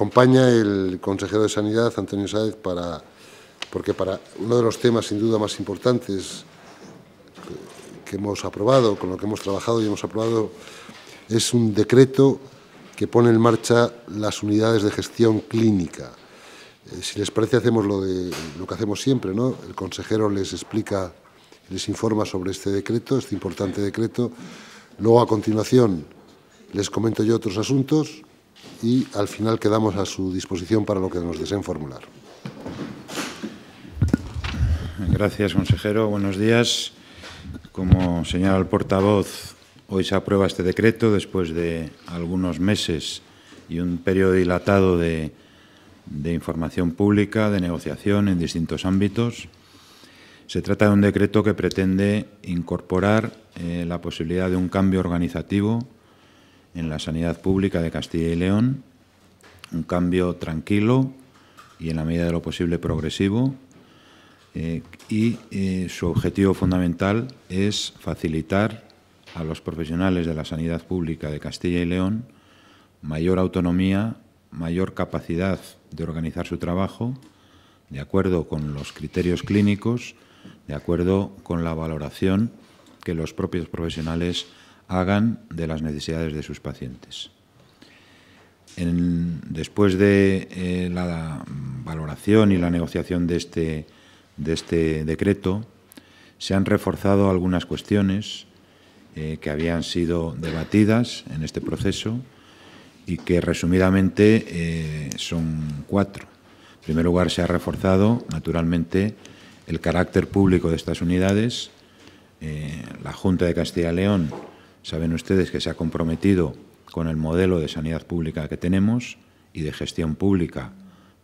acompaña el consejero de Sanidad, Antonio Sáez, para, porque para uno de los temas sin duda más importantes que hemos aprobado, con lo que hemos trabajado y hemos aprobado, es un decreto que pone en marcha las unidades de gestión clínica. Eh, si les parece, hacemos lo, de, lo que hacemos siempre, ¿no? El consejero les explica, les informa sobre este decreto, este importante decreto. Luego, a continuación, les comento yo otros asuntos y al final quedamos a su disposición para lo que nos deseen formular. Gracias, consejero. Buenos días. Como señala el portavoz, hoy se aprueba este decreto después de algunos meses y un periodo dilatado de, información pública, de negociación en distintos ámbitos. Se trata de un decreto que pretende incorporar eh, la posibilidad de un cambio organizativo en la sanidad pública de Castilla y León, un cambio tranquilo y en la medida de lo posible progresivo. Eh, y eh, su objetivo fundamental es facilitar a los profesionales de la sanidad pública de Castilla y León mayor autonomía, mayor capacidad de organizar su trabajo, de acuerdo con los criterios clínicos, de acuerdo con la valoración que los propios profesionales hagan de las necesidades de sus pacientes. después de eh, la valoración y la negociación de este, de este, decreto, se han reforzado algunas cuestiones eh, que habían sido debatidas en este proceso y que resumidamente eh, son cuatro. En primer lugar, se ha reforzado, naturalmente, el carácter público de estas unidades. la Junta de Castilla y León Saben ustedes que se ha comprometido con el modelo de sanidad pública que tenemos y de gestión pública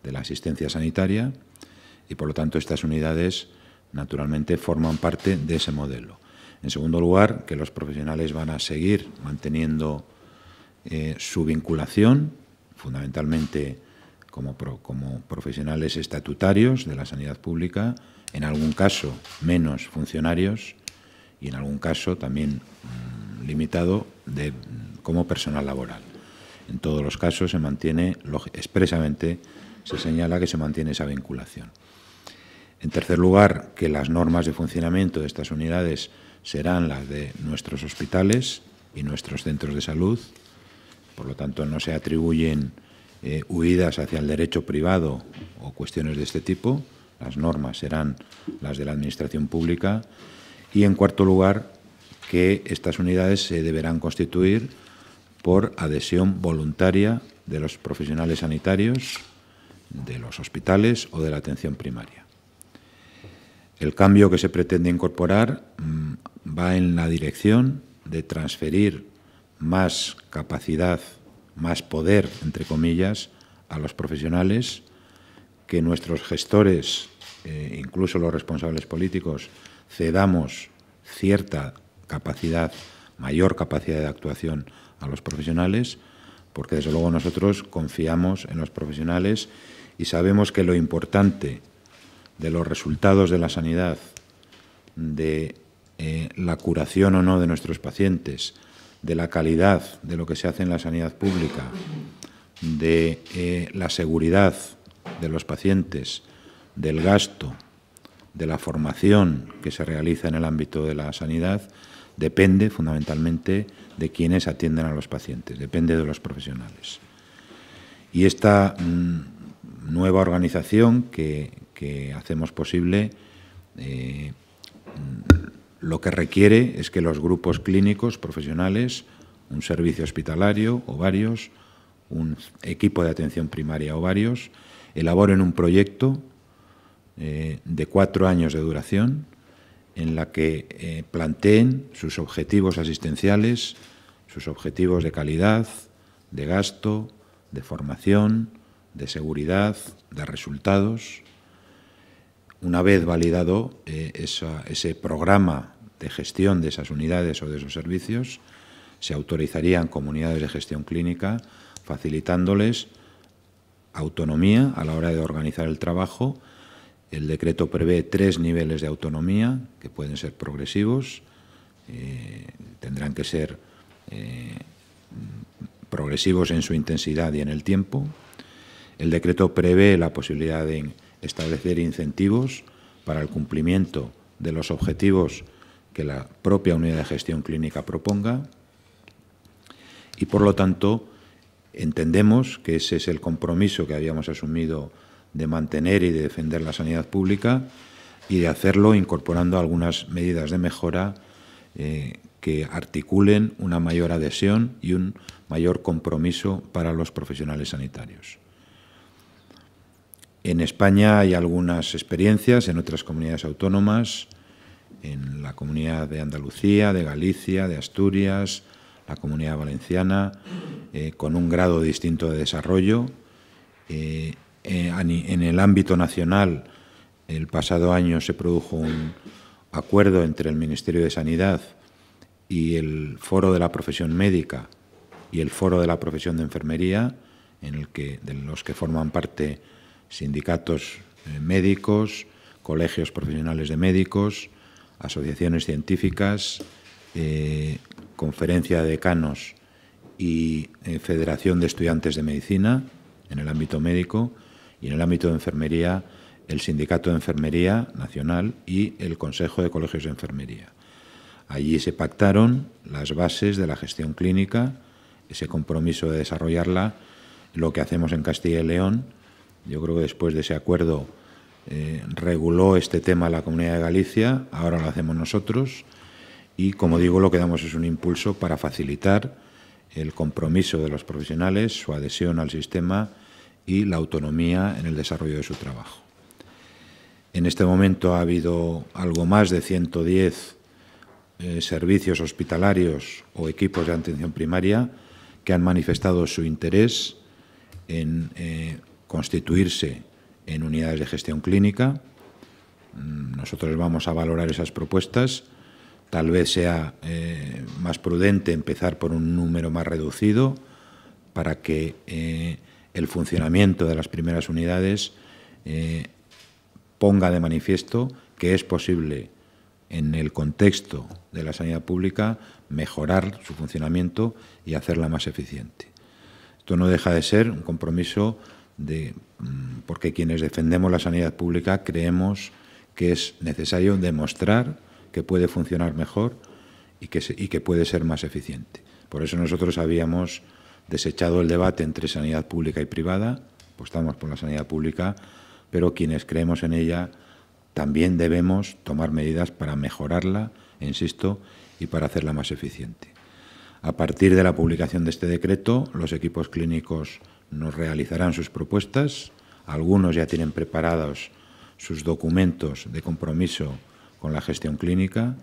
de la asistencia sanitaria y, por lo tanto, estas unidades, naturalmente, forman parte de ese modelo. En segundo lugar, que los profesionales van a seguir manteniendo eh, su vinculación, fundamentalmente como, como profesionales estatutarios de la sanidad pública, en algún caso menos funcionarios y en algún caso también mm, limitado de, como personal laboral. En todos los casos se mantiene, expresamente se señala que se mantiene esa vinculación. En tercer lugar, que las normas de funcionamiento de estas unidades serán las de nuestros hospitales y nuestros centros de salud. Por lo tanto, no se atribuyen eh, huidas hacia el derecho privado o cuestiones de este tipo. Las normas serán las de la Administración Pública. Y, en cuarto lugar, que estas unidades se deberán constituir por adhesión voluntaria de los profesionales sanitarios, de los hospitales o de la atención primaria. El cambio que se pretende incorporar mm, va en la dirección de transferir más capacidad, más poder, entre comillas, a los profesionales, que nuestros gestores, eh, incluso los responsables políticos, cedamos cierta capacidad, mayor capacidad de actuación a los profesionales, porque desde luego nosotros confiamos en los profesionales y sabemos que lo importante de los resultados de la sanidad, de eh, la curación o no de nuestros pacientes, de la calidad de lo que se hace en la sanidad pública, de eh, la seguridad de los pacientes, del gasto, de la formación que se realiza en el ámbito de la sanidad, depende fundamentalmente de quienes atienden a los pacientes, depende de los profesionales. Y esta mm, nueva organización que, hacemos posible, eh, lo que requiere es que los grupos clínicos profesionales, un servicio hospitalario o varios, un equipo de atención primaria o varios, elaboren un proyecto eh, de cuatro años de duración en la que eh, planteen sus objetivos asistenciales, sus objetivos de calidad, de gasto, de formación, de seguridad, de resultados. Una vez validado eh, ese programa de gestión de esas unidades o de esos servicios, se autorizarían comunidades de gestión clínica, facilitándoles autonomía a la hora de organizar el trabajo el decreto prevé tres niveles de autonomía que pueden ser progresivos, eh, tendrán que ser eh, progresivos en su intensidad y en el tiempo. El decreto prevé la posibilidad de establecer incentivos para el cumplimiento de los objetivos que la propia unidad de gestión clínica proponga y, por lo tanto, entendemos que ese es el compromiso que habíamos asumido de mantener y de defender la sanidad pública y de hacerlo incorporando algunas medidas de mejora eh, que articulen una mayor adhesión y un mayor compromiso para los profesionales sanitarios. En España hay algunas experiencias en otras comunidades autónomas, en la comunidad de Andalucía, de Galicia, de Asturias, la comunidad valenciana, eh, con un grado distinto de desarrollo. Eh, eh, en el ámbito nacional, el pasado año se produjo un acuerdo entre el Ministerio de Sanidad y el Foro de la Profesión Médica y el Foro de la Profesión de Enfermería, en el que, de los que forman parte sindicatos eh, médicos, colegios profesionales de médicos, asociaciones científicas, eh, conferencia de decanos y Federación de Estudiantes de Medicina en el ámbito médico y en el ámbito de enfermería, el Sindicato de Enfermería Nacional y el Consejo de Colegios de Enfermería. Allí se pactaron las bases de la gestión clínica, ese compromiso de desarrollarla, lo que hacemos en Castilla y León. Yo creo que después de ese acuerdo eh, reguló este tema la Comunidad de Galicia, ahora lo hacemos nosotros y, como digo, lo que damos es un impulso para facilitar el compromiso de los profesionales, su adhesión al sistema y la autonomía en el desarrollo de su trabajo. En este momento ha habido algo más de 110 eh, servicios hospitalarios o equipos de atención primaria que han manifestado su interés en eh, constituirse en unidades de gestión clínica. Mm, nosotros vamos a valorar esas propuestas. Tal vez sea eh, más prudente empezar por un número más reducido para que el funcionamiento de las primeras unidades eh, ponga de manifiesto que es posible en el contexto de la sanidad pública mejorar su funcionamiento y hacerla más eficiente. Esto no deja de ser un compromiso de, mm, porque quienes defendemos la sanidad pública creemos que es necesario demostrar que puede funcionar mejor y que, y que puede ser más eficiente. Por eso nosotros habíamos Desechado el debate entre sanidad pública y privada, apostamos pues por la sanidad pública, pero quienes creemos en ella también debemos tomar medidas para mejorarla, insisto, y para hacerla más eficiente. A partir de la publicación de este decreto, los equipos clínicos nos realizarán sus propuestas. Algunos ya tienen preparados sus documentos de compromiso con la gestión clínica.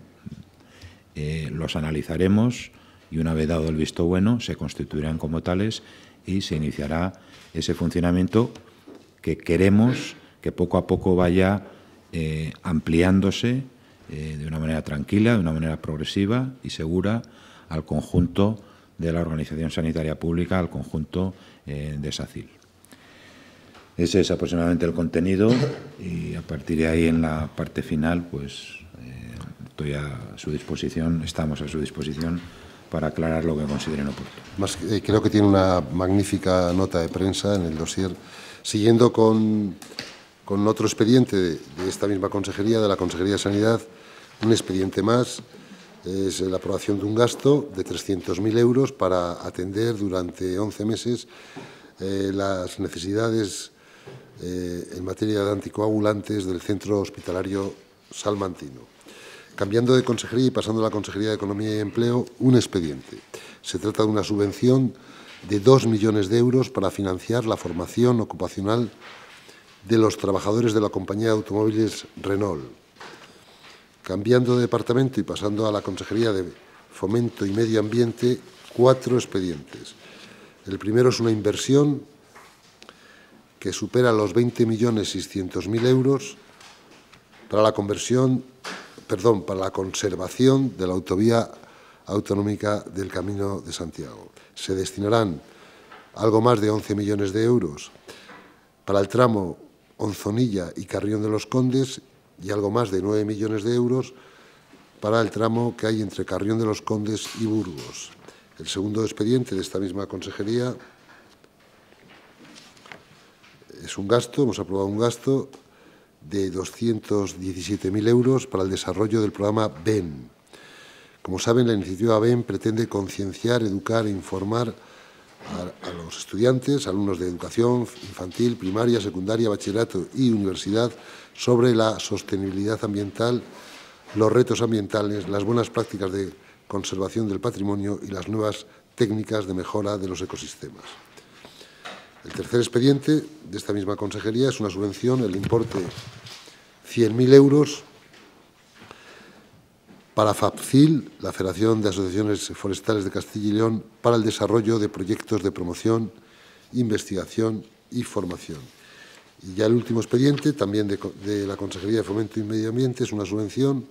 Eh, los analizaremos y una vez dado el visto bueno se constituirán como tales y se iniciará ese funcionamiento que queremos que poco a poco vaya eh, ampliándose eh, de una manera tranquila, de una manera progresiva y segura al conjunto de la Organización Sanitaria Pública, al conjunto eh, de SACIL. Ese es aproximadamente el contenido y a partir de ahí en la parte final, pues estoy a su disposición, estamos a su disposición para aclarar lo que consideren oportuno. Eh, creo que tiene una magnífica nota de prensa en el dossier. Siguiendo con, otro expediente de, esta misma consejería, de la Consejería de Sanidad, un expediente más es la aprobación de un gasto de 300.000 euros para atender durante 11 meses eh, las necesidades eh, en materia de anticoagulantes del centro hospitalario salmantino. Cambiando de consejería y pasando a la Consejería de Economía y Empleo, un expediente. Se trata de una subvención de 2 millones de euros para financiar la formación ocupacional de los trabajadores de la compañía de automóviles Renault. Cambiando de departamento y pasando a la Consejería de Fomento y Medio Ambiente, cuatro expedientes. El primero es una inversión que supera los 20.600.000 euros para la conversión perdón, para la conservación de la autovía autonómica del Camino de Santiago. Se destinarán algo más de 11 millones de euros para el tramo Onzonilla y Carrión de los Condes y algo más de 9 millones de euros para el tramo que hay entre Carrión de los Condes y Burgos. El segundo expediente de esta misma consejería es un gasto, hemos aprobado un gasto de 217.000 euros para el desarrollo del programa BEN. Como saben, la iniciativa BEN pretende concienciar, educar e informar a, a, los estudiantes, alumnos de educación infantil, primaria, secundaria, bachillerato y universidad sobre la sostenibilidad ambiental, los retos ambientales, las buenas prácticas de conservación del patrimonio y las nuevas técnicas de mejora de los ecosistemas. El tercer expediente de esta misma consejería es una subvención, el importe 100.000 euros para FAPCIL, la Federación de Asociaciones Forestales de Castilla y León, para el desarrollo de proyectos de promoción, investigación y formación. Y ya el último expediente, también de, la Consejería de Fomento y Medio Ambiente, es una subvención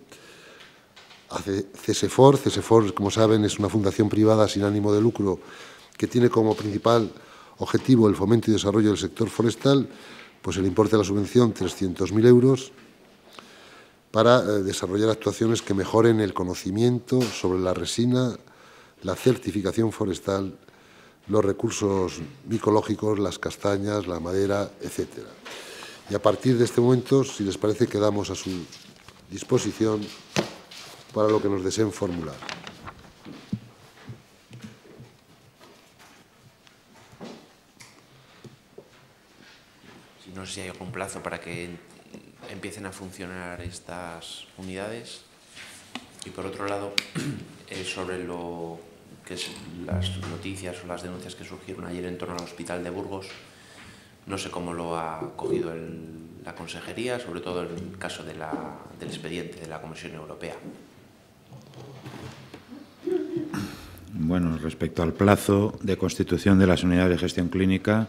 a CESEFOR. CESEFOR, como saben, es una fundación privada sin ánimo de lucro que tiene como principal objetivo el fomento y desarrollo del sector forestal, pues el importe de la subvención 300.000 euros para eh, desarrollar actuaciones que mejoren el conocimiento sobre la resina, la certificación forestal, los recursos micológicos, las castañas, la madera, etc. Y a partir de este momento, si les parece, quedamos a su disposición para lo que nos deseen formular. No sé si hay algún plazo para que empiecen a funcionar estas unidades. Y por otro lado, eh, sobre lo que las noticias o las denuncias que surgieron ayer en torno al hospital de Burgos, no sé cómo lo ha cogido el, la consejería, sobre todo en el caso del expediente de la Comisión Europea. Bueno, respecto al plazo de constitución de las unidades de gestión clínica,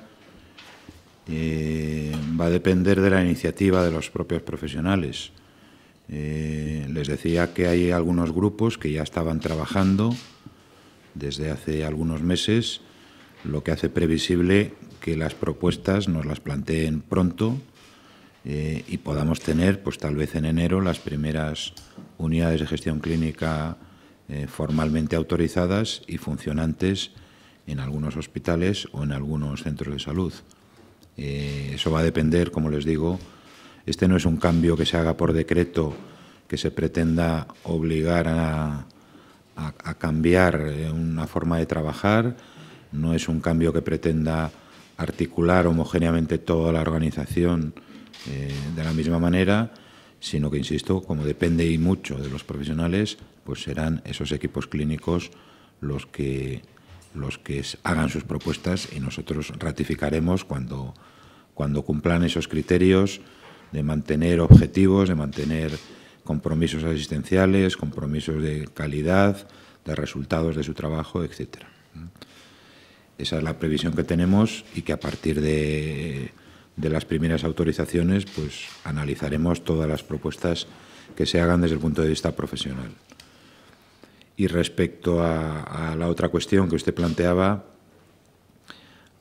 eh, va a depender de la iniciativa de los propios profesionales. Eh, les decía que hay algunos grupos que ya estaban trabajando desde hace algunos meses, lo que hace previsible que las propuestas nos las planteen pronto eh, y podamos tener, pues tal vez en enero, las primeras unidades de gestión clínica formalmente autorizadas y funcionantes en algunos hospitales o en algunos centros de salud. Eh, eso va a depender, como les digo, este no es un cambio que se haga por decreto, que se pretenda obligar a, cambiar eh, una forma de trabajar, no es un cambio que pretenda articular homogéneamente toda la organización eh, de la misma manera, sino que, insisto, como depende y mucho de los profesionales, pues serán esos equipos clínicos los que los que hagan sus propuestas y nosotros ratificaremos cuando, cuando cumplan esos criterios de mantener objetivos, de mantener compromisos asistenciales, compromisos de calidad, de resultados de su trabajo, etcétera. Esa es la previsión que tenemos y que a partir de, de, las primeras autorizaciones pues analizaremos todas las propuestas que se hagan desde el punto de vista profesional. Y respecto a, la otra cuestión que usted planteaba,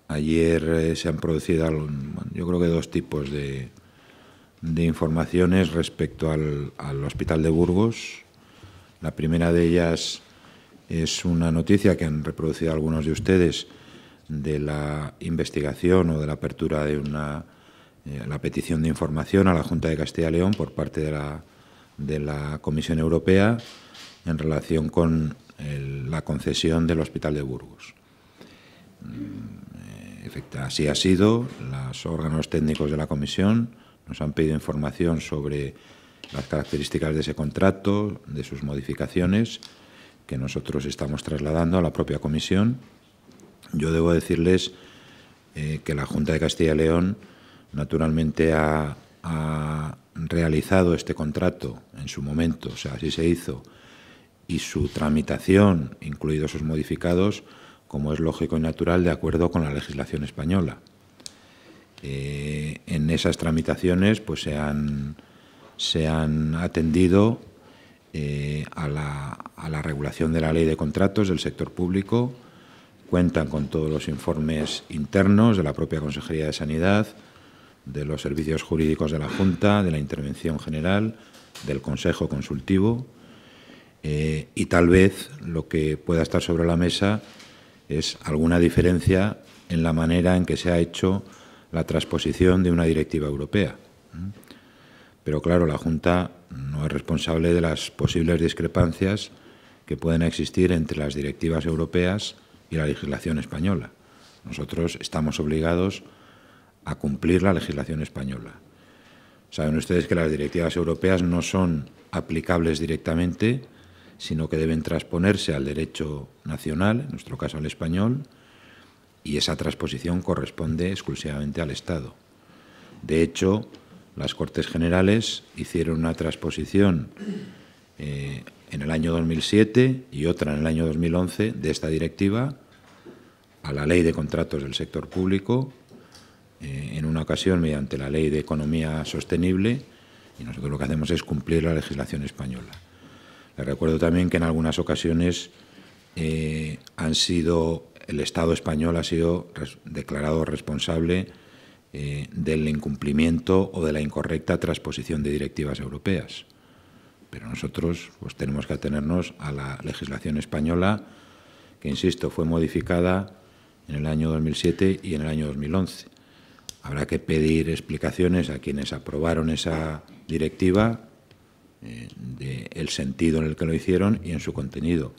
ayer eh, se han producido yo creo que dos tipos de, de informaciones respecto al, al, Hospital de Burgos. La primera de ellas es una noticia que han reproducido algunos de ustedes de la investigación o de la apertura de una eh, la petición de información a la Junta de Castilla y León por parte de la, de la Comisión Europea en relación con la concesión del Hospital de Burgos. Mm, así ha sido. Los órganos técnicos de la Comisión nos han pedido información sobre las características de ese contrato, de sus modificaciones, que nosotros estamos trasladando a la propia Comisión. Yo debo decirles eh, que la Junta de Castilla y León, naturalmente, ha, ha realizado este contrato en su momento, o sea, así se hizo y su tramitación, incluidos sus modificados, como es lógico y natural, de acuerdo con la legislación española. Eh, en esas tramitaciones pues, se, han, atendido eh, a, la, a, la, regulación de la ley de contratos del sector público, cuentan con todos los informes internos de la propia Consejería de Sanidad, de los servicios jurídicos de la Junta, de la Intervención General, del Consejo Consultivo, eh, y tal vez lo que pueda estar sobre la mesa es alguna diferencia en la manera en que se ha hecho la transposición de una directiva europea. Pero claro, la Junta no es responsable de las posibles discrepancias que pueden existir entre las directivas europeas y la legislación española. Nosotros estamos obligados a cumplir la legislación española. Saben ustedes que las directivas europeas no son aplicables directamente sino que deben transponerse al derecho nacional, en nuestro caso al español, y esa transposición corresponde exclusivamente al Estado. De hecho, las Cortes Generales hicieron una transposición eh, en el año 2007 y otra en el año 2011 de esta directiva a la Ley de Contratos del Sector Público, eh, en una ocasión mediante la Ley de Economía Sostenible, y nosotros lo que hacemos es cumplir la legislación española. Le recuerdo también que en algunas ocasiones eh, han sido, el Estado español ha sido declarado responsable eh, del incumplimiento o de la incorrecta transposición de directivas europeas. Pero nosotros pues, tenemos que atenernos a la legislación española, que, insisto, fue modificada en el año 2007 y en el año 2011. Habrá que pedir explicaciones a quienes aprobaron esa directiva eh, de del sentido en el que lo hicieron y en su contenido.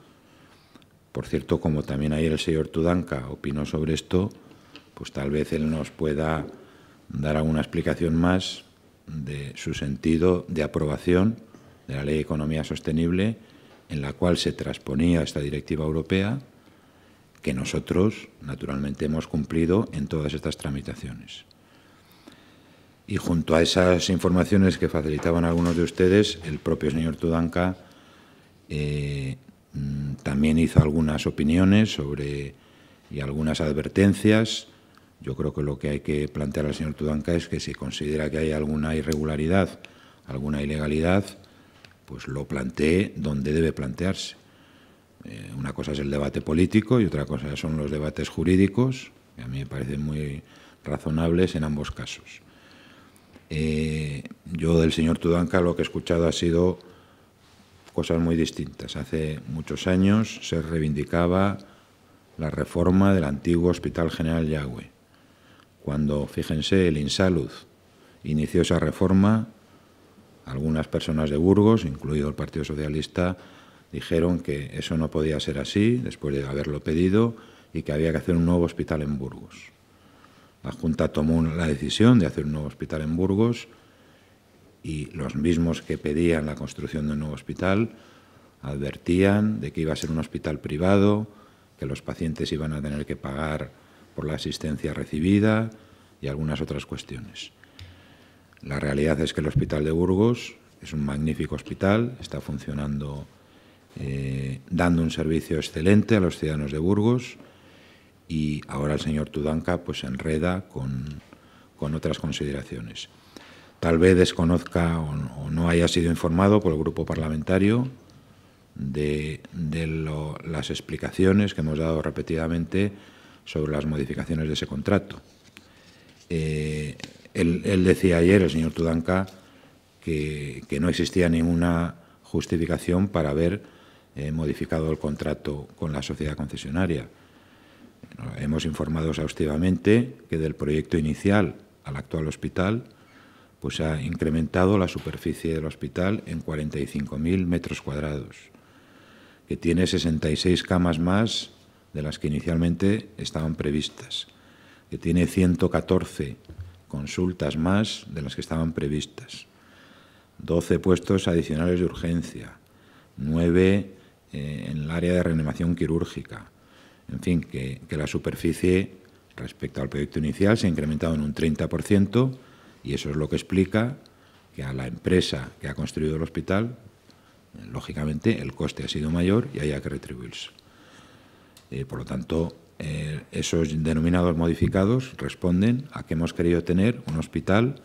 Por cierto, como también ayer el señor Tudanka opinó sobre esto, pues tal vez él nos pueda dar alguna explicación más de su sentido de aprobación de la Ley de Economía Sostenible, en la cual se transponía esta directiva europea, que nosotros, naturalmente, hemos cumplido en todas estas tramitaciones. Y junto a esas informaciones que facilitaban algunos de ustedes, el propio señor Tudanka eh, mm, también hizo algunas opiniones sobre y algunas advertencias. Yo creo que lo que hay que plantear al señor Tudanka es que si considera que hay alguna irregularidad, alguna ilegalidad, pues lo plantee donde debe plantearse. Eh, una cosa es el debate político y otra cosa son los debates jurídicos, que a mí me parecen muy razonables en ambos casos. Eh, yo del señor Tudanca lo que he escuchado ha sido cosas muy distintas. Hace muchos años se reivindicaba la reforma del antiguo Hospital General Yagüe. Cuando, fíjense, el Insalud inició esa reforma, algunas personas de Burgos, incluido el Partido Socialista, dijeron que eso no podía ser así, después de haberlo pedido, y que había que hacer un nuevo hospital en Burgos. La Junta tomó la decisión de hacer un nuevo hospital en Burgos y los mismos que pedían la construcción de un nuevo hospital advertían de que iba a ser un hospital privado, que los pacientes iban a tener que pagar por la asistencia recibida y algunas otras cuestiones. La realidad es que el Hospital de Burgos es un magnífico hospital, está funcionando, eh, dando un servicio excelente a los ciudadanos de Burgos y ahora el señor Tudanca pues se enreda con, otras consideraciones. Tal vez desconozca o no, haya sido informado por el grupo parlamentario de, las explicaciones que hemos dado repetidamente sobre las modificaciones de ese contrato. Eh, él, decía ayer, el señor Tudanca, que, no existía ninguna justificación para haber eh, modificado el contrato con la sociedad concesionaria. Hemos informado exhaustivamente que del proyecto inicial al actual hospital pues ha incrementado la superficie del hospital en 45.000 metros cuadrados, que tiene 66 camas más de las que inicialmente estaban previstas, que tiene 114 consultas más de las que estaban previstas, 12 puestos adicionales de urgencia, 9 eh, en el área de reanimación quirúrgica, en fin, que, la superficie respecto al proyecto inicial se ha incrementado en un 30% y eso es lo que explica que a la empresa que ha construido el hospital, eh, lógicamente, el coste ha sido mayor y haya que retribuirse. Eh, por lo tanto, eh, esos denominados modificados responden a que hemos querido tener un hospital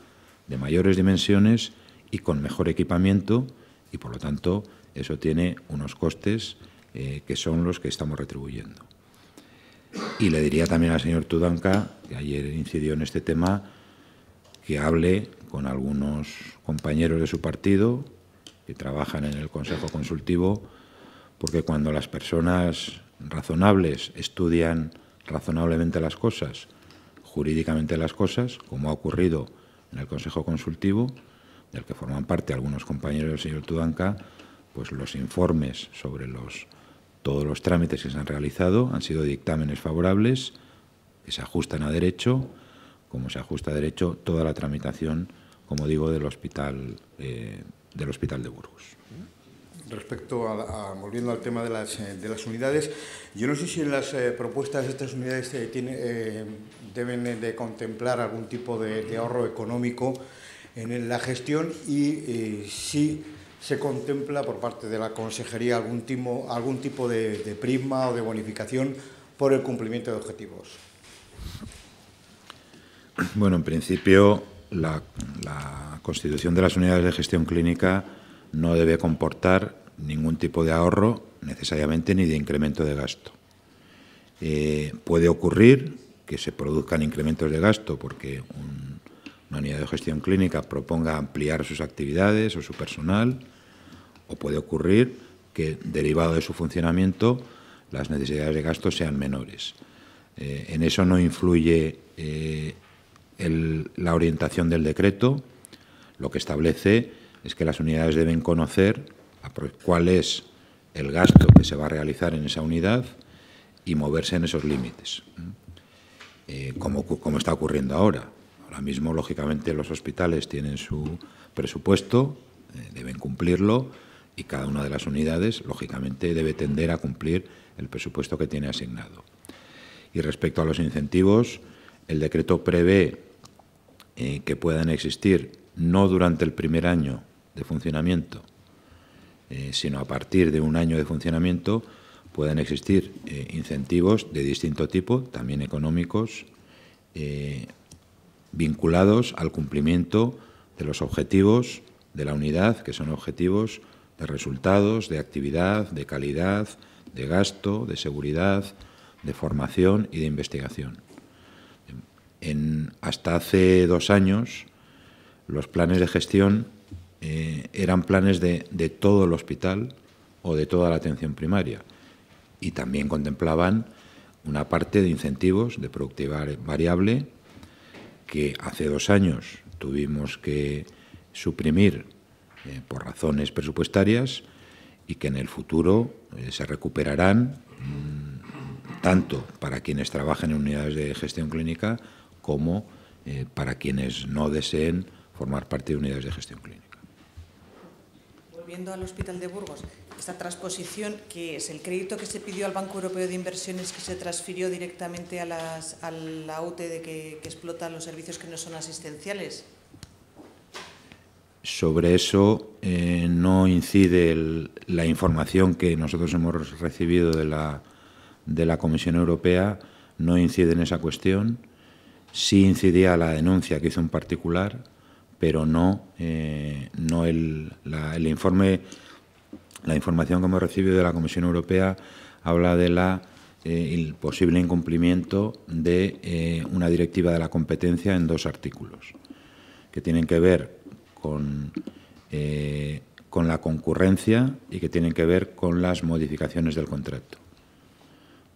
de mayores dimensiones y con mejor equipamiento y, por lo tanto, eso tiene unos costes que son los que estamos retribuyendo. Y le diría también al señor Tudanca, que ayer incidió en este tema, que hable con algunos compañeros de su partido que trabajan en el Consejo Consultivo, porque cuando las personas razonables estudian razonablemente las cosas, jurídicamente las cosas, como ha ocurrido en el Consejo Consultivo, del que forman parte algunos compañeros del señor Tudanca, pues los informes sobre los todos los trámites que se han realizado han sido dictámenes favorables que se ajustan a derecho. Como se ajusta a derecho, toda la tramitación, como digo, del hospital, eh, del hospital de Burgos. Respecto a, volviendo al tema de las, eh, de las, unidades, yo no sé si en las eh, propuestas de estas unidades tiene, deben de contemplar algún tipo de ahorro económico en la gestión y si se contempla por parte de la Consejería algún, timo, algún tipo de, prisma o de bonificación por el cumplimiento de objetivos? Bueno, en principio, la, constitución de las unidades de gestión clínica no debe comportar ningún tipo de ahorro necesariamente ni de incremento de gasto. Eh, puede ocurrir que se produzcan incrementos de gasto porque un una unidad de gestión clínica proponga ampliar sus actividades o su personal, o puede ocurrir que, derivado de su funcionamiento, las necesidades de gasto sean menores. Eh, en eso no influye eh, la orientación del decreto. Lo que establece es que las unidades deben conocer cuál es el gasto que se va a realizar en esa unidad y moverse en esos límites, eh, como está ocurriendo ahora. Ahora mismo, lógicamente, los hospitales tienen su presupuesto, eh, deben cumplirlo y cada una de las unidades, lógicamente, debe tender a cumplir el presupuesto que tiene asignado. Y respecto a los incentivos, el decreto prevé eh, que puedan existir no durante el primer año de funcionamiento, eh, sino a partir de un año de funcionamiento, puedan existir incentivos de distinto tipo, también económicos, eh, vinculados al cumplimiento de los objetivos de la unidad, que son objetivos de resultados, de actividad, de calidad, de gasto, de seguridad, de formación y de investigación. En, hasta hace dos años, los planes de gestión eh, eran planes de todo el hospital o de toda la atención primaria y también contemplaban una parte de incentivos de productividad variable que hace dos años tuvimos que suprimir eh, por razones presupuestarias y que en el futuro eh, se recuperarán mm, tanto para quienes trabajan en unidades de gestión clínica como eh, para quienes no deseen formar parte de unidades de gestión clínica. Volviendo al Hospital de Burgos, esta transposición, que es el crédito que se pidió al Banco Europeo de Inversiones que se transfirió directamente a, las, a la UTE de que, explota los servicios que no son asistenciales. Sobre eso eh, no incide la información que nosotros hemos recibido de la, de la Comisión Europea, no incide en esa cuestión. Sí incidía la denuncia que hizo un particular, pero no, eh, no el, la, el informe la información que hemos recibido de la Comisión Europea habla del eh, posible incumplimiento de eh, una directiva de la competencia en dos artículos que tienen que ver con, eh, con la concurrencia y que tienen que ver con las modificaciones del contrato.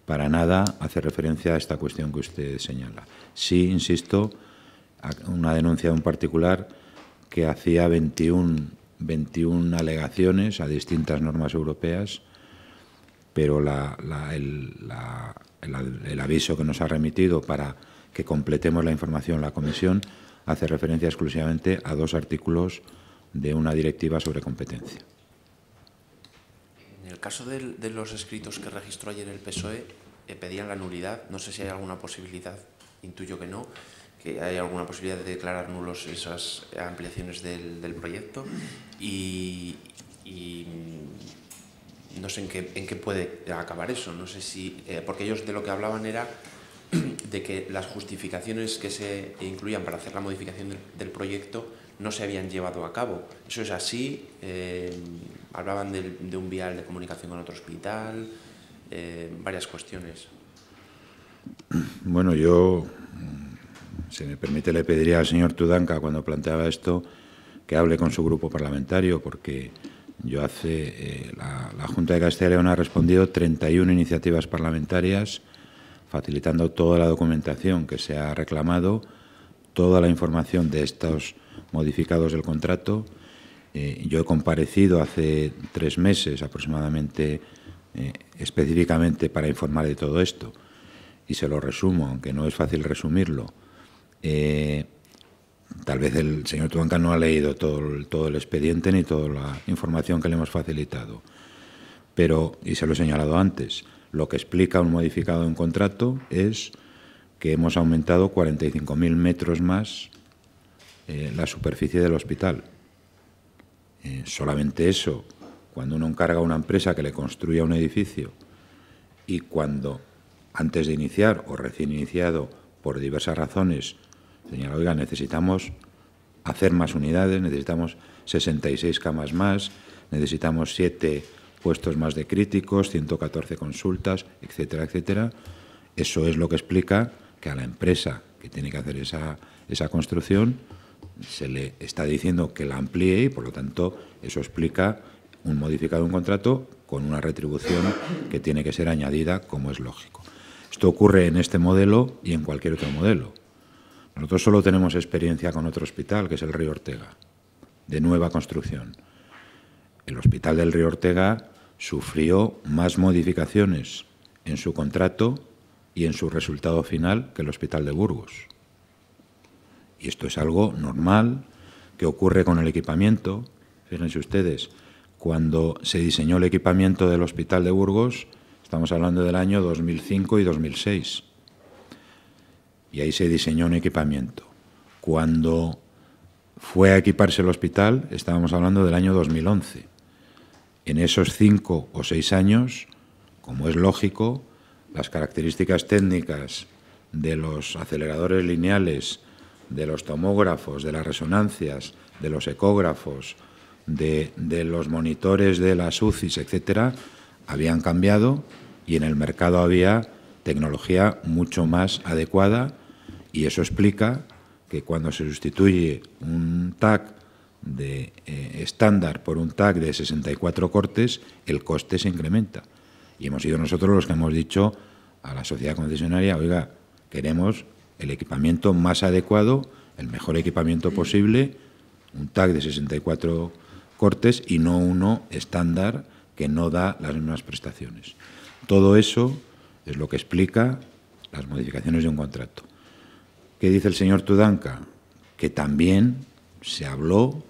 Para nada hace referencia a esta cuestión que usted señala. Sí, insisto, una denuncia de un particular que hacía 21 21 alegaciones a distintas normas europeas, pero el, aviso que nos ha remitido para que completemos la información la Comisión hace referencia exclusivamente a dos artículos de una directiva sobre competencia. En el caso de, los escritos que registró ayer el PSOE, eh, pedían la nulidad. No sé si hay alguna posibilidad, intuyo que no, que hay alguna posibilidad de declarar nulos esas ampliaciones del proyecto y, mm, no sé en qué, en qué, puede acabar eso, no sé si, eh, porque ellos de lo que hablaban era de que las justificaciones que se incluían para hacer la modificación del, proyecto no se habían llevado a cabo. Eso es así, eh, hablaban de, un vial de comunicación con otro hospital, eh, varias cuestiones. Bueno, yo, mm, si me permite, le pediría al señor Tudanca, cuando planteaba esto, que hable con su grupo parlamentario, porque yo hace. Eh, la, Junta de Castilla y León ha respondido 31 iniciativas parlamentarias, facilitando toda la documentación que se ha reclamado, toda la información de estos modificados del contrato. Eh, yo he comparecido hace tres meses aproximadamente, eh, específicamente para informar de todo esto, y se lo resumo, aunque no es fácil resumirlo. Tal vez el señor Tuanca no ha leído todo el, expediente ni toda la información que le hemos facilitado. Pero, y se lo he señalado antes, lo que explica un modificado de un contrato es que hemos aumentado 45.000 metros más eh, la superficie del hospital. Eh, solamente eso, cuando uno encarga a una empresa que le construya un edificio y cuando antes de iniciar o recién iniciado, por diversas razones, Señora, oiga, necesitamos hacer más unidades, necesitamos 66 camas más, necesitamos 7 puestos más de críticos, 114 consultas, etcétera, etcétera. Eso es lo que explica que a la empresa que tiene que hacer esa, esa construcción se le está diciendo que la amplíe y, por lo tanto, eso explica un modificado un contrato con una retribución que tiene que ser añadida, como es lógico. Esto ocurre en este modelo y en cualquier otro modelo. Nosotros solo tenemos experiencia con otro hospital, que es el Río Ortega, de nueva construcción. El hospital del Río Ortega sufrió más modificaciones en su contrato y en su resultado final que el hospital de Burgos. Y esto es algo normal que ocurre con el equipamiento. Fíjense ustedes, cuando se diseñó el equipamiento del hospital de Burgos, estamos hablando del año 2005 y 2006 y ahí se diseñó un equipamiento. Cuando fue a equiparse el hospital, estábamos hablando del año 2011. En esos cinco o seis años, como es lógico, las características técnicas de los aceleradores lineales, de los tomógrafos, de las resonancias, de los ecógrafos, de, los monitores de las UCIs, etcétera, habían cambiado y en el mercado había tecnología mucho más adecuada y eso explica que cuando se sustituye un TAC de eh, estándar por un TAC de 64 cortes, el coste se incrementa. Y hemos sido nosotros los que hemos dicho a la sociedad concesionaria, oiga, queremos el equipamiento más adecuado, el mejor equipamiento posible, un TAC de 64 cortes y no uno estándar que no da las mismas prestaciones. Todo eso es lo que explica las modificaciones de un contrato. ¿Qué dice el señor Tudanca? Que también se habló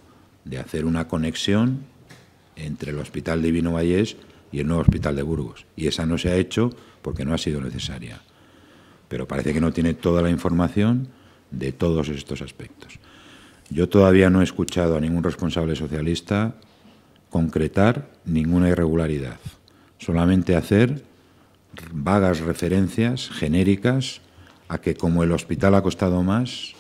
de hacer una conexión entre el Hospital Divino Vallés y el nuevo Hospital de Burgos. Y esa no se ha hecho porque no ha sido necesaria. Pero parece que no tiene toda la información de todos estos aspectos. Yo todavía no he escuchado a ningún responsable socialista concretar ninguna irregularidad, solamente hacer vagas referencias genéricas a que como el hospital ha costado más,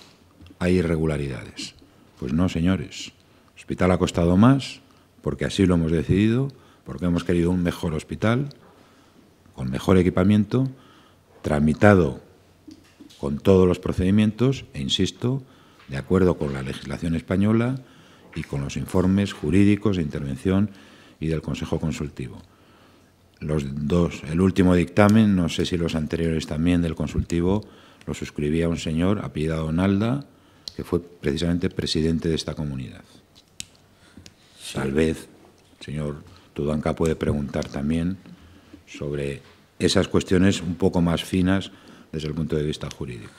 hay irregularidades. Pues no, señores. El hospital ha costado más porque así lo hemos decidido, porque hemos querido un mejor hospital, con mejor equipamiento, tramitado con todos los procedimientos, e insisto, de acuerdo con la legislación española y con los informes jurídicos de intervención y del Consejo Consultivo los dos, el último dictamen, no sé si los anteriores también del consultivo, lo suscribía un señor apellidado Donalda, que fue precisamente presidente de esta comunidad. Tal vez, señor Tudanca puede preguntar también sobre esas cuestiones un poco más finas desde el punto de vista jurídico.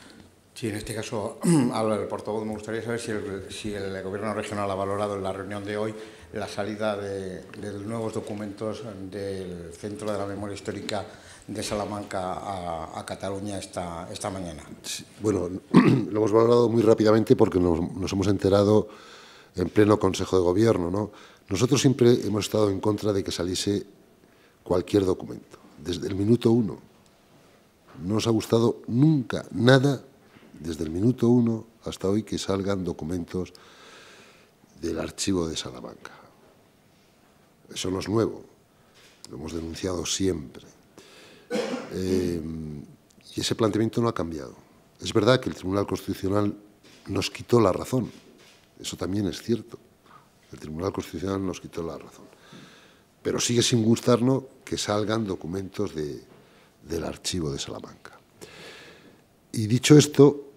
Sí, en este caso, al portavoz me gustaría saber si el Gobierno regional ha valorado en la reunión de hoy la salida de, de nuevos documentos del Centro de la Memoria Histórica de Salamanca a, Cataluña esta, mañana. bueno, lo hemos valorado muy rápidamente porque nos, hemos enterado en pleno Consejo de Gobierno. ¿no? Nosotros siempre hemos estado en contra de que saliese cualquier documento, desde el minuto uno. No nos ha gustado nunca nada, desde el minuto uno hasta hoy, que salgan documentos del archivo de Salamanca. Eso no es nuevo, lo hemos denunciado siempre. Eh, y ese planteamiento no ha cambiado. Es verdad que el Tribunal Constitucional nos quitó la razón, eso también es cierto. El Tribunal Constitucional nos quitó la razón. Pero sigue sin gustarnos que salgan documentos del archivo de Salamanca. Y dicho esto,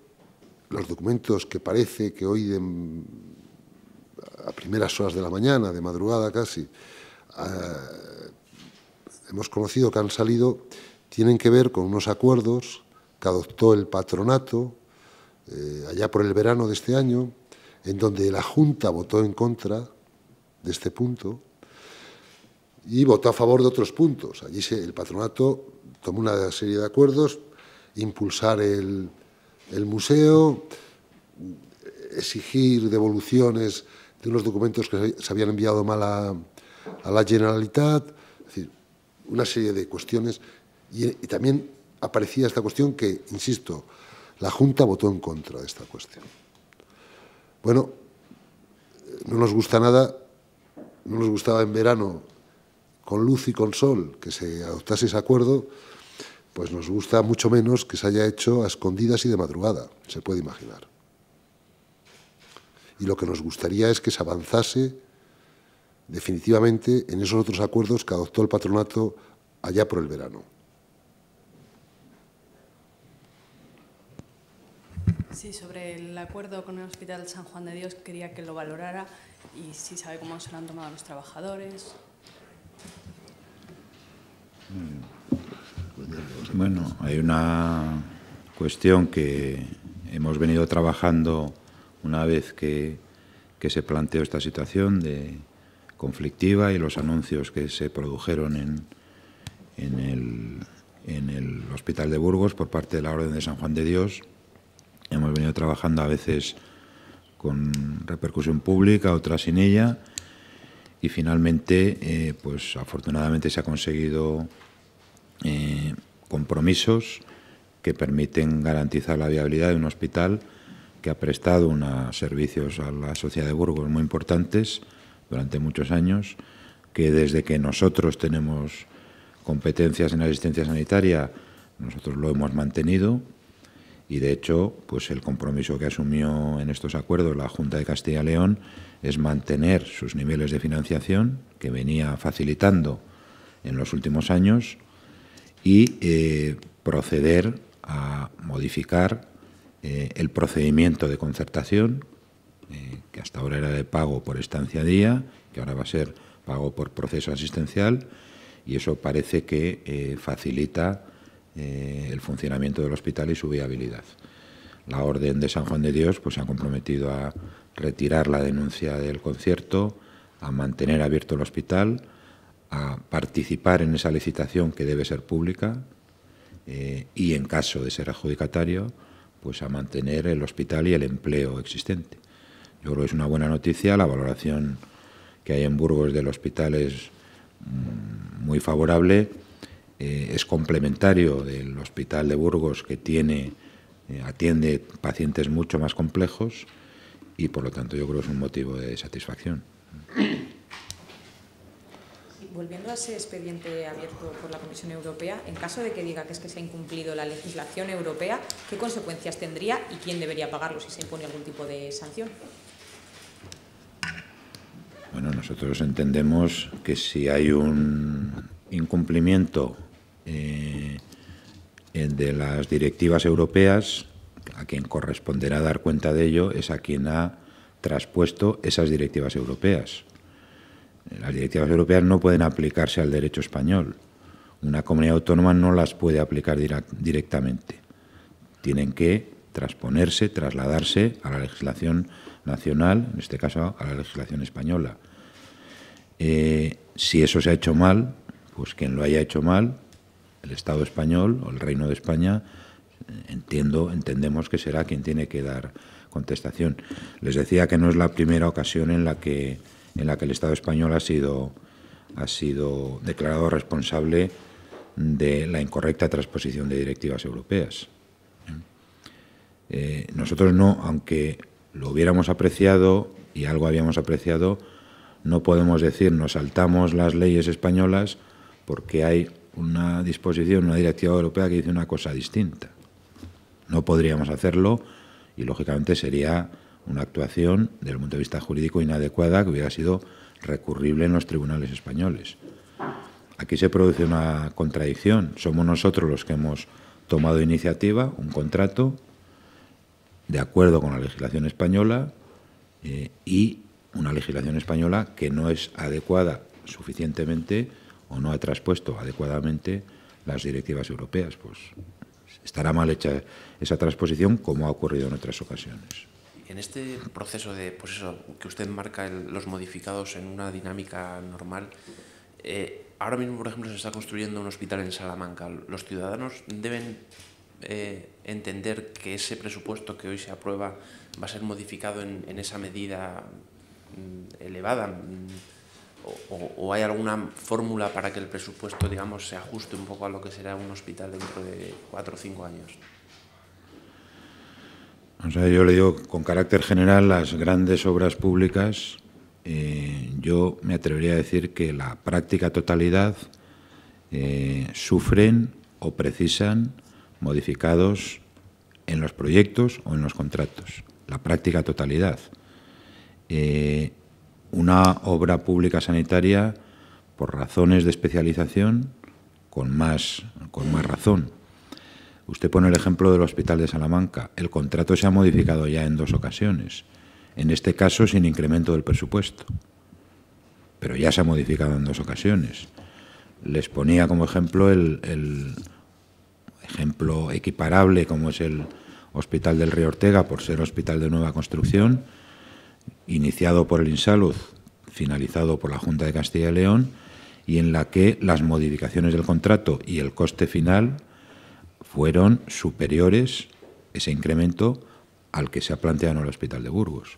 los documentos que parece que hoy a primeras horas de la mañana, de madrugada casi, eh, hemos conocido que han salido tienen que ver con unos acuerdos que adoptó el patronato eh, allá por el verano de este año, en donde la Junta votó en contra de este punto y votó a favor de otros puntos. Allí el patronato tomó una serie de acuerdos, impulsar el, el museo, exigir devoluciones de unos documentos que se habían enviado mal a, a la Generalitat, una serie de cuestiones. Y, y también aparecía esta cuestión que, insisto, la Junta votó en contra de esta cuestión. Bueno, no nos gusta nada, no nos gustaba en verano con luz y con sol que se adoptase ese acuerdo, pues nos gusta mucho menos que se haya hecho a escondidas y de madrugada, se puede imaginar. Y lo que nos gustaría es que se avanzase definitivamente en esos otros acuerdos que adoptó el patronato allá por el verano. Sí, sobre el acuerdo con el Hospital San Juan de Dios quería que lo valorara y si sabe cómo se lo han tomado los trabajadores. Bueno, hay una cuestión que hemos venido trabajando una vez que, que se planteó esta situación de, conflictiva y los anuncios que se produjeron en, el, Hospital de Burgos por parte de la Orden de San Juan de Dios. Hemos venido trabajando a veces con repercusión pública, otras sin ella, y finalmente, eh, pues afortunadamente se ha conseguido eh, compromisos que permiten garantizar la viabilidad de un hospital que ha prestado unos servicios a la sociedad de Burgos muy importantes durante muchos años, que desde que nosotros tenemos competencias en asistencia sanitaria, nosotros lo hemos mantenido y de hecho, pues el compromiso que asumió en estos acuerdos la Junta de Castilla y León es mantener sus niveles de financiación que venía facilitando en los últimos años y eh, proceder a modificar eh, el procedimiento de concertación eh, que hasta ahora era de pago por estancia día, que ahora va a ser pago por proceso asistencial, y eso parece que eh, facilita eh, el funcionamiento del hospital y su viabilidad. La Orden de San Juan de Dios pues, se ha comprometido a retirar la denuncia del concierto, a mantener abierto el hospital, a participar en esa licitación que debe ser pública y, en caso de ser adjudicatario, pues a mantener el hospital y el empleo existente. Yo creo que es una buena noticia. La valoración que hay en Burgos del hospital es mm, muy favorable. Eh, es complementario del hospital de Burgos que tiene, eh, atiende pacientes mucho más complejos y por lo tanto yo creo que es un motivo de satisfacción. Volviendo a ese expediente abierto por la Comisión Europea, en caso de que diga que es que se ha incumplido la legislación europea, ¿qué consecuencias tendría y quién debería pagarlo si se impone algún tipo de sanción? Bueno, nosotros entendemos que si hay un incumplimiento eh, eh, de las directivas europeas, a quien corresponderá dar cuenta de ello es a quien ha traspuesto esas directivas europeas. Las directivas europeas no pueden aplicarse al derecho español. Una comunidad autónoma no las puede aplicar directamente. Tienen que transponerse, trasladarse a la legislación nacional, en este caso a la legislación española. Eh, si eso se ha hecho mal, pues quien lo haya hecho mal, el Estado español o el Reino de España, eh, entiendo, entendemos que será quien tiene que dar contestación. Les decía que no es la primera ocasión en la que, en la que el Estado español ha sido, ha sido declarado responsable de la incorrecta transposición de directivas europeas. Eh, nosotros no, aunque lo hubiéramos apreciado y algo habíamos apreciado, no podemos decir nos saltamos las leyes españolas porque hay una disposición, una directiva europea que dice una cosa distinta. No podríamos hacerlo y lógicamente sería una actuación desde el punto de vista jurídico inadecuada que hubiera sido recurrible en los tribunales españoles. Aquí se produce una contradicción. Somos nosotros los que hemos tomado iniciativa, un contrato, de acuerdo con la legislación española eh, y una legislación española que no es adecuada suficientemente o no ha traspuesto adecuadamente las directivas europeas. Pues estará mal hecha esa transposición como ha ocurrido en otras ocasiones. En este proceso de, pues eso, que usted marca los modificados en una dinámica normal, eh, ahora mismo, por ejemplo, se está construyendo un hospital en Salamanca. ¿Los ciudadanos deben eh, entender que ese presupuesto que hoy se aprueba va a ser modificado en, esa medida mm, elevada? Mm, o, hay alguna fórmula para que el presupuesto, digamos, se ajuste un poco a lo que será un hospital dentro de cuatro o cinco años? yo le digo, con carácter general, las grandes obras públicas, eh, yo me atrevería a decir que la práctica totalidad eh, sufren o precisan modificados en los proyectos o en los contratos, la práctica totalidad. Eh, una obra pública sanitaria, por razones de especialización, con más, con más razón. Usted pone el ejemplo del Hospital de Salamanca. El contrato se ha modificado ya en dos ocasiones, en este caso sin incremento del presupuesto, pero ya se ha modificado en dos ocasiones. Les ponía como ejemplo el ejemplo equiparable como es el Hospital del Río Ortega, por ser hospital de nueva construcción, iniciado por el Insalud, finalizado por la Junta de Castilla y León, y en la que las modificaciones del contrato y el coste final fueron superiores, ese incremento, al que se ha planteado en el Hospital de Burgos.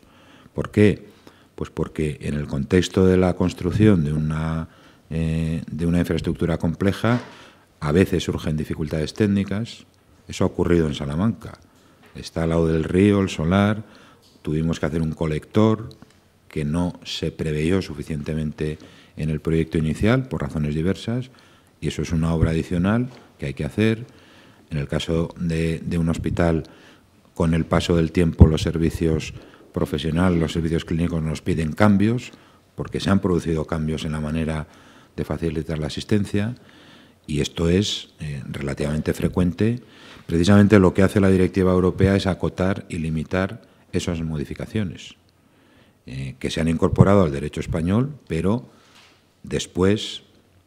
¿Por qué? Pues porque en el contexto de la construcción de una, eh, de una infraestructura compleja, a veces surgen dificultades técnicas, eso ha ocurrido en Salamanca. Está al lado del río, el solar, tuvimos que hacer un colector que no se preveyó suficientemente en el proyecto inicial por razones diversas y eso es una obra adicional que hay que hacer. En el caso de, de un hospital, con el paso del tiempo los servicios profesionales, los servicios clínicos nos piden cambios porque se han producido cambios en la manera de facilitar la asistencia y esto es eh, relativamente frecuente. Precisamente lo que hace la directiva europea es acotar y limitar esas modificaciones eh, que se han incorporado al derecho español, pero después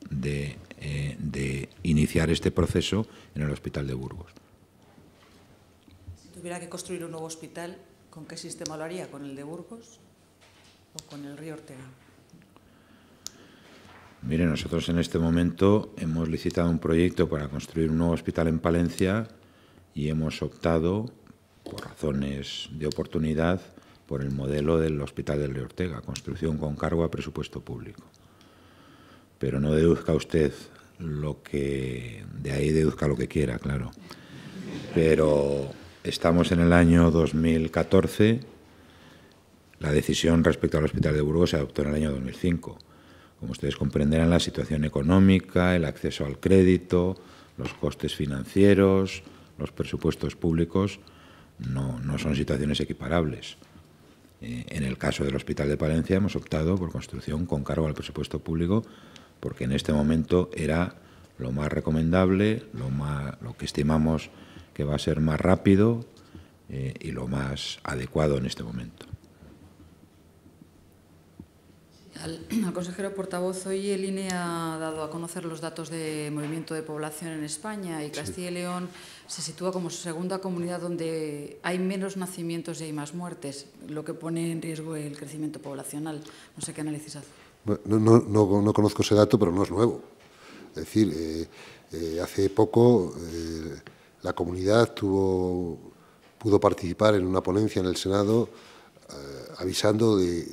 de, eh, de iniciar este proceso en el Hospital de Burgos. Si tuviera que construir un nuevo hospital, ¿con qué sistema lo haría? ¿Con el de Burgos o con el río Ortega? Mire, nosotros en este momento hemos licitado un proyecto para construir un nuevo hospital en Palencia y hemos optado, por razones de oportunidad, por el modelo del Hospital de Leortega, Ortega, construcción con cargo a presupuesto público. Pero no deduzca usted lo que... De ahí deduzca lo que quiera, claro. Pero estamos en el año 2014. La decisión respecto al Hospital de Burgos se adoptó en el año 2005 como ustedes comprenderán, la situación económica, el acceso al crédito, los costes financieros, los presupuestos públicos, no, son situaciones equiparables. Eh, en el caso del Hospital de Palencia hemos optado por construcción con cargo al presupuesto público porque en este momento era lo más recomendable, lo, que estimamos que va a ser más rápido eh, y lo más adecuado en este momento. Al, consejero portavoz, hoy el INE ha dado a conocer los datos de movimiento de población en España y Castilla y León se sitúa como su segunda comunidad donde hay menos nacimientos y hay más muertes, lo que pone en riesgo el crecimiento poblacional. No sé qué análisis hace. No, conozco ese dato, pero no es nuevo. Es decir, eh, eh, hace poco eh, la comunidad tuvo, pudo participar en una ponencia en el Senado avisando de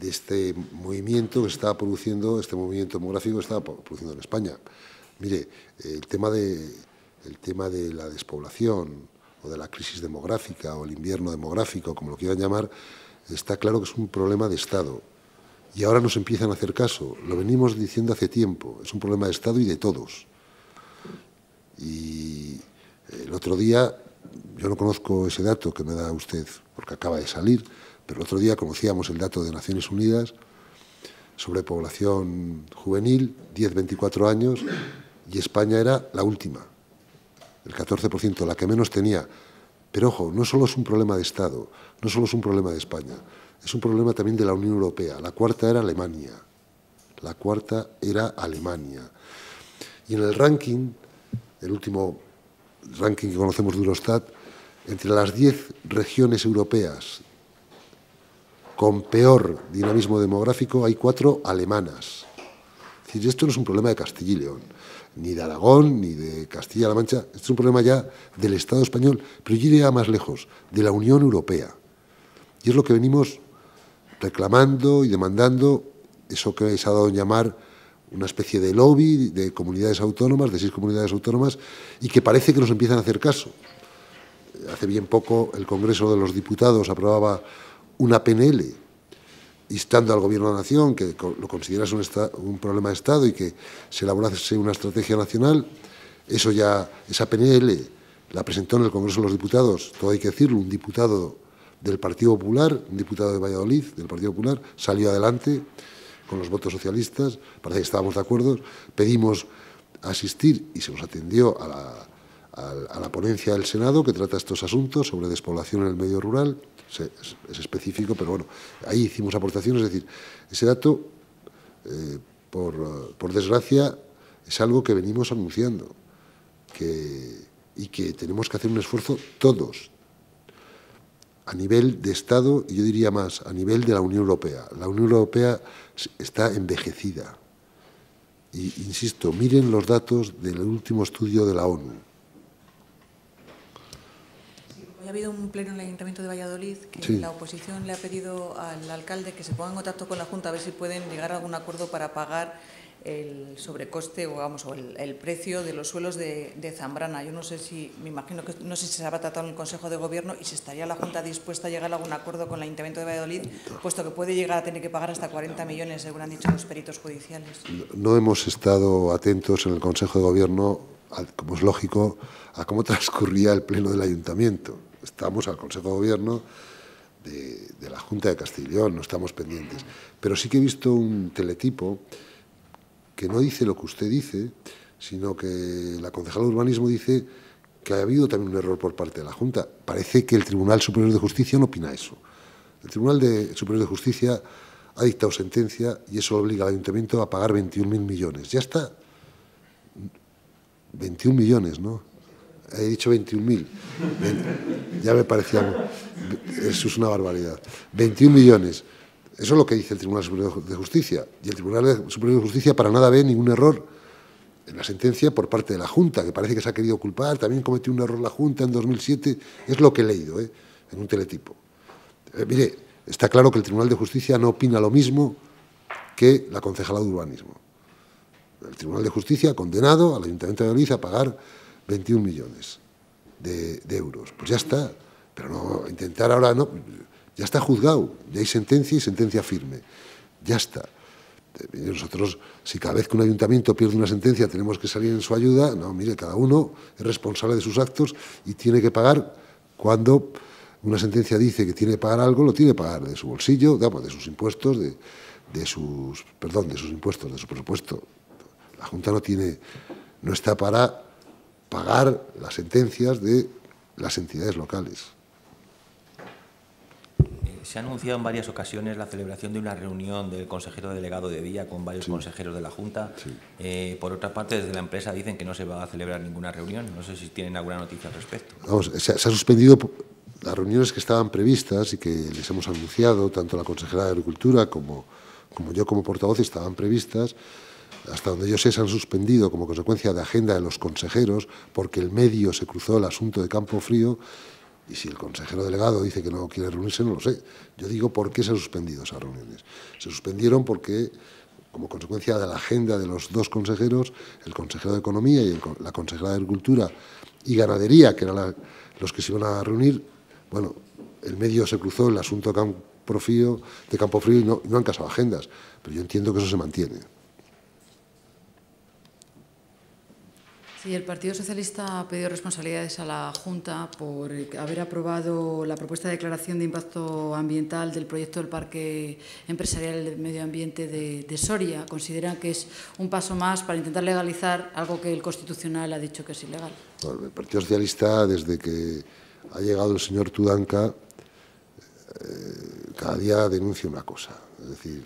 de este movimiento que está produciendo, este movimiento demográfico que está produciendo en España. Mire, el tema de, el tema de la despoblación o de la crisis demográfica o el invierno demográfico, como lo quieran llamar, está claro que es un problema de Estado. Y ahora nos empiezan a hacer caso. Lo venimos diciendo hace tiempo. Es un problema de Estado y de todos. Y el otro día, yo no conozco ese dato que me da usted, porque acaba de salir, pero el otro día conocíamos el dato de Naciones Unidas sobre población juvenil, 10-24 años, y España era la última, el 14%, la que menos tenía. Pero ojo, no solo es un problema de Estado, no solo es un problema de España, es un problema también de la Unión Europea. La cuarta era Alemania. La cuarta era Alemania. Y en el ranking, el último ranking que conocemos de Eurostat, entre las 10 regiones europeas con peor dinamismo demográfico hay cuatro alemanas. esto no es un problema de Castilla y León, ni de Aragón, ni de Castilla-La Mancha, esto es un problema ya del Estado español, pero yo iría más lejos, de la Unión Europea. Y es lo que venimos reclamando y demandando, eso que se ha dado en llamar una especie de lobby de comunidades autónomas, de seis comunidades autónomas, y que parece que nos empiezan a hacer caso. Hace bien poco el Congreso de los Diputados aprobaba una PNL instando al Gobierno de la Nación, que lo considerase un, problema de Estado y que se elaborase una estrategia nacional, eso ya, esa PNL la presentó en el Congreso de los Diputados, todo hay que decirlo, un diputado del Partido Popular, un diputado de Valladolid, del Partido Popular, salió adelante con los votos socialistas, parece que estábamos de acuerdo, pedimos asistir y se nos atendió a la ponencia del Senado que trata estos asuntos sobre despoblación en el medio rural, es específico, pero bueno, ahí hicimos aportaciones, es decir, ese dato, eh, por, desgracia, es algo que venimos anunciando y que tenemos que hacer un esfuerzo todos, a nivel de Estado y yo diría más, a nivel de la Unión Europea. La Unión Europea está envejecida. Y, insisto, miren los datos del último estudio de la ONU ha habido un pleno en el Ayuntamiento de Valladolid que la oposición le ha pedido al alcalde que se ponga en contacto con la Junta a ver si pueden llegar a algún acuerdo para pagar el sobrecoste o, vamos, o el, precio de los suelos de, Zambrana. Yo no sé si, me imagino que no sé si se habrá tratado en el Consejo de Gobierno y si estaría la Junta dispuesta a llegar a algún acuerdo con el Ayuntamiento de Valladolid, puesto que puede llegar a tener que pagar hasta 40 millones, según han dicho los peritos judiciales. No hemos estado atentos en el Consejo de Gobierno, como es lógico, a cómo transcurría el pleno del Ayuntamiento estamos al Consejo de Gobierno de, la Junta de Castellón, no estamos pendientes. Pero sí que he visto un teletipo que no dice lo que usted dice, sino que la concejala de urbanismo dice que ha habido también un error por parte de la Junta. Parece que el Tribunal Superior de Justicia no opina eso. El Tribunal de, Superior de Justicia ha dictado sentencia y eso obliga al ayuntamiento a pagar 21.000 millones. Ya está. 21 millones, ¿no? he dicho 21.000. Ya me parecía. Eso es una barbaridad. 21 millones. Eso es lo que dice el Tribunal Supremo de Justicia. Y el Tribunal Supremo de Justicia para nada ve ningún error en la sentencia por parte de la Junta, que parece que se ha querido culpar. También cometió un error la Junta en 2007. Es lo que he leído ¿eh? en un teletipo. Eh, mire, está claro que el Tribunal de Justicia no opina lo mismo que la concejalada de urbanismo. El Tribunal de Justicia ha condenado al Ayuntamiento de Valladolid a pagar 21 millones de, euros. Pues ya está, pero no intentar ahora, no, ya está juzgado, ya hay sentencia y sentencia firme, ya está. Eh, nosotros, si cada vez que un ayuntamiento pierde una sentencia tenemos que salir en su ayuda, no, mire, cada uno es responsable de sus actos y tiene que pagar cuando una sentencia dice que tiene que pagar algo, lo tiene que pagar de su bolsillo, de sus impuestos, de, de sus, perdón, de sus impuestos, de su presupuesto. La Junta no tiene, no está para pagar las sentencias de las entidades locales. Eh, se ha anunciado en varias ocasiones la celebración de una reunión del consejero delegado de vía con varios consejeros de la Junta. Eh, por otra parte, desde la empresa dicen que no se va a celebrar ninguna reunión. No sé si tienen alguna noticia al respecto. Vamos, se, ha, suspendido las reuniones que estaban previstas y que les hemos anunciado, tanto la consejera de Agricultura como, como yo como portavoz, estaban previstas hasta donde yo sé, se han suspendido como consecuencia de agenda de los consejeros, porque el medio se cruzó el asunto de Campo Frío, y si el consejero delegado dice que no quiere reunirse, no lo sé. Yo digo por qué se han suspendido esas reuniones. Se suspendieron porque, como consecuencia de la agenda de los dos consejeros, el consejero de Economía y la consejera de Agricultura y Ganadería, que eran los que se iban a reunir, bueno, el medio se cruzó el asunto de Campo Frío, y no han casado agendas. Pero yo entiendo que eso se mantiene. el Partido Socialista ha pedido responsabilidades a la Junta por haber aprobado la propuesta de declaración de impacto ambiental del proyecto del Parque Empresarial del Medio Ambiente de, Soria. Consideran que es un paso más para intentar legalizar algo que el Constitucional ha dicho que es ilegal. el Partido Socialista, desde que ha llegado el señor Tudanca, eh, cada día denuncia una cosa. Es decir,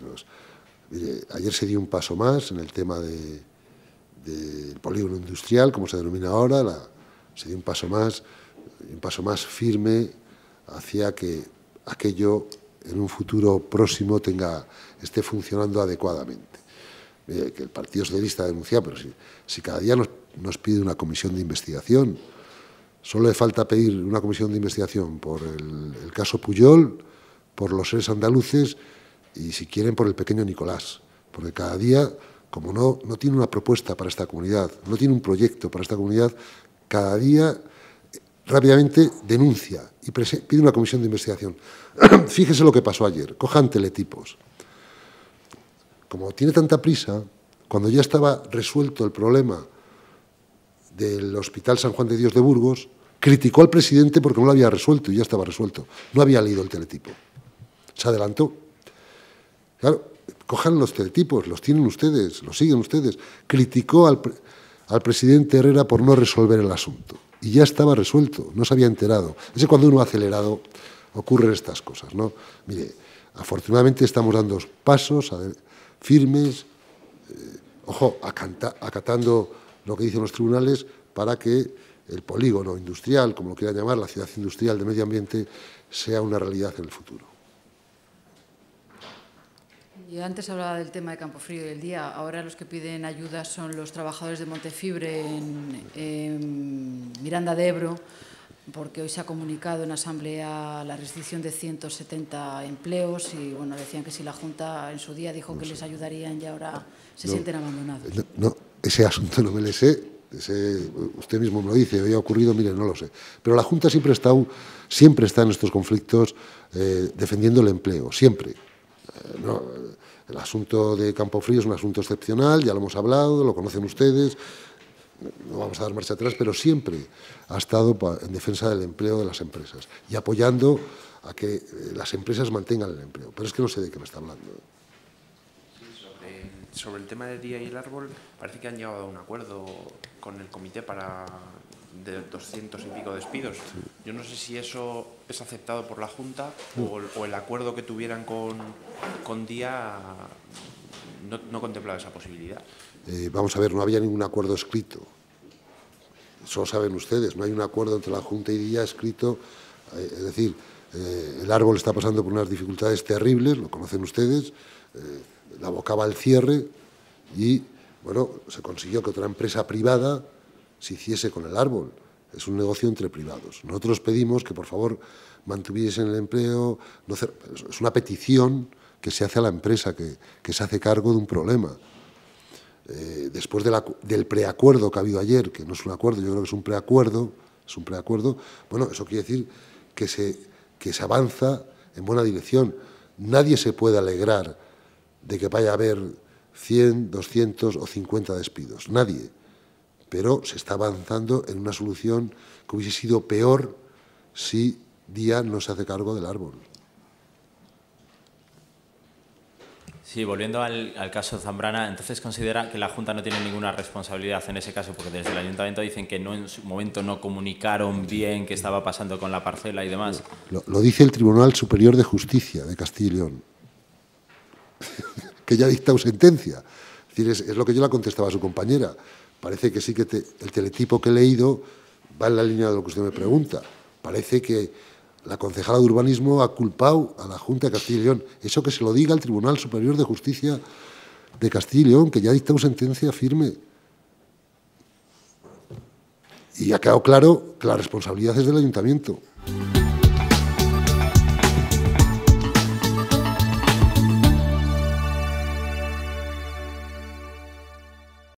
ayer se dio un paso más en el tema de del polígono industrial, como se denomina ahora, la, se un paso más, un paso más firme hacia que aquello en un futuro próximo tenga, esté funcionando adecuadamente. Eh, que el Partido Socialista denuncia, pero si, cada día nos, pide una comisión de investigación, solo le falta pedir una comisión de investigación por el, el caso Puyol, por los seres andaluces y si quieren por el pequeño Nicolás, porque cada día como no, no tiene una propuesta para esta comunidad, no tiene un proyecto para esta comunidad, cada día eh, rápidamente denuncia y pide una comisión de investigación. Fíjese lo que pasó ayer, cojan teletipos. Como tiene tanta prisa, cuando ya estaba resuelto el problema del Hospital San Juan de Dios de Burgos, criticó al presidente porque no lo había resuelto y ya estaba resuelto. No había leído el teletipo. Se adelantó. Claro, cojan los teletipos, los tienen ustedes, los siguen ustedes. Criticó al, presidente Herrera por no resolver el asunto. Y ya estaba resuelto, no se había enterado. Es cuando uno ha acelerado ocurren estas cosas. ¿no? Mire, afortunadamente estamos dando pasos firmes, eh, ojo, acatando lo que dicen los tribunales para que el polígono industrial, como lo quieran llamar, la ciudad industrial de medio ambiente, sea una realidad en el futuro antes hablaba del tema de Campofrío y el día. Ahora los que piden ayuda son los trabajadores de Montefibre en, Miranda de Ebro, porque hoy se ha comunicado en asamblea la restricción de 170 empleos y bueno, decían que si la Junta en su día dijo que les ayudarían y ahora se sienten abandonados. No, ese asunto no me lo sé. Ese, usted mismo me lo dice, ha ocurrido, mire, no lo sé. Pero la Junta siempre está, siempre está en estos conflictos eh, defendiendo el empleo, siempre. Eh, no, el asunto de Campofrío es un asunto excepcional, ya lo hemos hablado, lo conocen ustedes, no vamos a dar marcha atrás, pero siempre ha estado en defensa del empleo de las empresas y apoyando a que eh, las empresas mantengan el empleo. Pero es que no sé de qué me está hablando. Sobre, el tema de día y el árbol, parece que han llegado a un acuerdo con el comité para de 200 y pico despidos. Yo no sé si eso es aceptado por la Junta o, el acuerdo que tuvieran con, Día no, contemplaba esa posibilidad. Eh, vamos a ver, no había ningún acuerdo escrito. Eso lo saben ustedes, no hay un acuerdo entre la Junta y Día escrito. Eh, es decir, eh, el árbol está pasando por unas dificultades terribles, lo conocen ustedes, la va al cierre y, bueno, se consiguió que otra empresa privada se hiciese con el árbol. Es un negocio entre privados. Nosotros pedimos que, por favor, mantuviesen el empleo. es una petición que se hace a la empresa, que, se hace cargo de un problema. Eh, después del preacuerdo que ha habido ayer, que no es un acuerdo, yo creo que es un preacuerdo, es un preacuerdo, bueno, eso quiere decir que se, que se avanza en buena dirección. Nadie se puede alegrar de que vaya a haber 100, 200 o 50 despidos. Nadie pero se está avanzando en una solución que hubiese sido peor si Día no se hace cargo del árbol. Sí, volviendo al, caso Zambrana, entonces considera que la Junta no tiene ninguna responsabilidad en ese caso, porque desde el Ayuntamiento dicen que no, en su momento no comunicaron bien qué estaba pasando con la parcela y demás. Lo, dice el Tribunal Superior de Justicia de Castilla y León, que ya ha dictado sentencia. es lo que yo le contestaba a su compañera parece que sí que el teletipo que he leído va en la línea de lo que usted me pregunta. Parece que la concejala de urbanismo ha culpado a la Junta de Castilla y León. Eso que se lo diga al Tribunal Superior de Justicia de Castilla y León, que ya ha dictado sentencia firme. Y ha quedado claro que la responsabilidad es del ayuntamiento.